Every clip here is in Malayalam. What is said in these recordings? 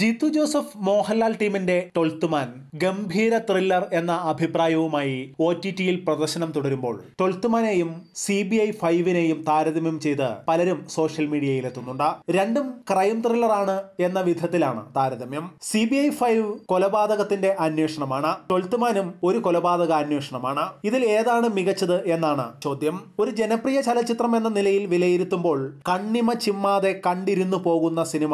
ജിത്തു ജോസഫ് മോഹൻലാൽ ടീമിന്റെ ടൊൾത്തുമാൻ ഗംഭീര ത്രില്ലർ എന്ന അഭിപ്രായവുമായി ഒ ടി ടിയിൽ പ്രദർശനം തുടരുമ്പോൾ ടൊൾത്തുമാനെയും സി ബി ഐ ഫൈവിനെയും താരതമ്യം ചെയ്ത് പലരും സോഷ്യൽ മീഡിയയിലെത്തുന്നുണ്ട് രണ്ടും ക്രൈം ത്രില്ലറാണ് എന്ന വിധത്തിലാണ് താരതമ്യം സി ബി ഐ ഫൈവ് കൊലപാതകത്തിന്റെ അന്വേഷണമാണ് ടൊൾത്തുമാനും ഒരു കൊലപാതക അന്വേഷണമാണ് ഇതിൽ ഏതാണ് മികച്ചത് എന്നാണ് ചോദ്യം ഒരു ജനപ്രിയ ചലച്ചിത്രം എന്ന നിലയിൽ വിലയിരുത്തുമ്പോൾ കണ്ണിമ ചിമ്മാതെ കണ്ടിരുന്നു പോകുന്ന സിനിമ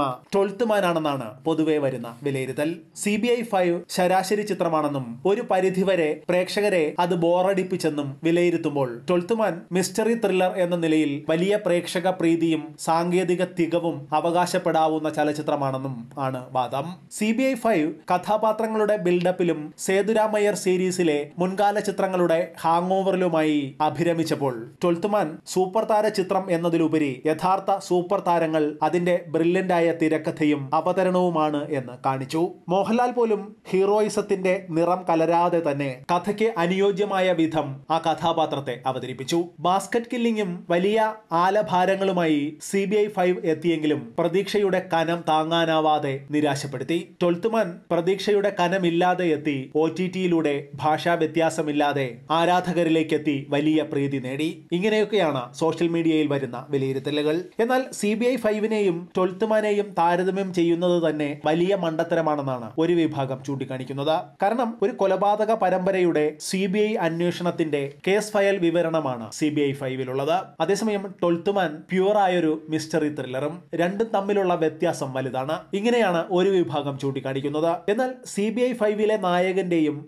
മാനാണെന്നാണ് പൊതുവെ വരുന്ന വിലയിരുത്തൽ സി ബി ഐ ഫൈവ് ശരാശരി ചിത്രമാണെന്നും ഒരു പരിധിവരെ പ്രേക്ഷകരെ അത് ബോറടിപ്പിച്ചെന്നും വിലയിരുത്തുമ്പോൾ ട്വൽത്തുമാൻ മിസ്റ്ററി ത്രില്ലർ എന്ന നിലയിൽ വലിയ പ്രേക്ഷക പ്രീതിയും സാങ്കേതിക തികവും അവകാശപ്പെടാവുന്ന ചലച്ചിത്രമാണെന്നും ആണ് വാദം സി ബി ഐ ഫൈവ് കഥാപാത്രങ്ങളുടെ ബിൽഡപ്പിലും സേതുരാമയ്യർ സീരീസിലെ മുൻകാല ചിത്രങ്ങളുടെ ഹാങ് ഓവറിലുമായി അഭിരമിച്ചപ്പോൾ ട്വൽത്തുമാൻ സൂപ്പർ താര ചിത്രം എന്നതിലുപരി യഥാർത്ഥ സൂപ്പർ താരങ്ങൾ അതിന്റെ ബ്രില്യന്റായ തിരക്കഥയും അവതരണവുമാണ് മാത്രമാണ് എന്ന് കാണിച്ചു മോഹൻലാൽ പോലും ഹീറോയിസത്തിന്റെ നിറം കലരാതെ തന്നെ കഥയ്ക്ക് അനുയോജ്യമായ വിധം ആ കഥാപാത്രത്തെ അവതരിപ്പിച്ചു ബാസ്കറ്റ് കില്ലിങ്ങും വലിയ ആലഭാരങ്ങളുമായി സി ബി ഐ ഫൈവ് എത്തിയെങ്കിലും പ്രതീക്ഷയുടെ കനം താങ്ങാനാവാതെ നിരാശപ്പെടുത്തി ട്വൽത്തുമാൻ പ്രതീക്ഷയുടെ കനമില്ലാതെ എത്തി ഒ ടി ടിയിലൂടെ ഭാഷാ വ്യത്യാസമില്ലാതെ ആരാധകരിലേക്ക് എത്തി വലിയ പ്രീതി നേടി ഇങ്ങനെയൊക്കെയാണ് സോഷ്യൽ മീഡിയയിൽ വരുന്ന വിലയിരുത്തലുകൾ എന്നാൽ സി ബി ഐ ഫൈവിനെയും ട്വൽത്തുമാനെയും താരതമ്യം ചെയ്യുന്നത് തന്നെ വലിയ മണ്ടത്തരമാണെന്നാണ് ഒരു വിഭാഗം ചൂണ്ടിക്കാണിക്കുന്നത് കാരണം ഒരു കൊലപാതക പരമ്പരയുടെ സി ബി ഐ അന്വേഷണത്തിന്റെ കേസ് ഫയൽ വിവരണമാണ് സി ബി ഐ ഫൈവിലുള്ളത് അതേസമയം ട്വൽത്തുമാൻ പ്യുവറായൊരു മിസ്റ്ററി ത്രില്ലറും രണ്ടും തമ്മിലുള്ള വ്യത്യാസം വലുതാണ് ഇങ്ങനെയാണ് ഒരു വിഭാഗം ചൂണ്ടിക്കാണിക്കുന്നത് എന്നാൽ സി ബി ഐ ഫൈവിലെ നായകന്റെയും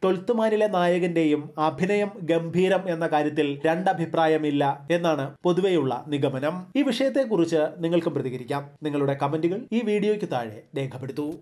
മാനിലെ നായകന്റെയും അഭിനയം ഗംഭീരം എന്ന കാര്യത്തിൽ രണ്ടഭിപ്രായമില്ല എന്നാണ് പൊതുവെയുള്ള നിഗമനം ഈ വിഷയത്തെക്കുറിച്ച് നിങ്ങൾക്കും പ്രതികരിക്കാം നിങ്ങളുടെ കമന്റുകൾ ഈ വീഡിയോയ്ക്ക് താഴെ രേഖപ്പെടുത്തി do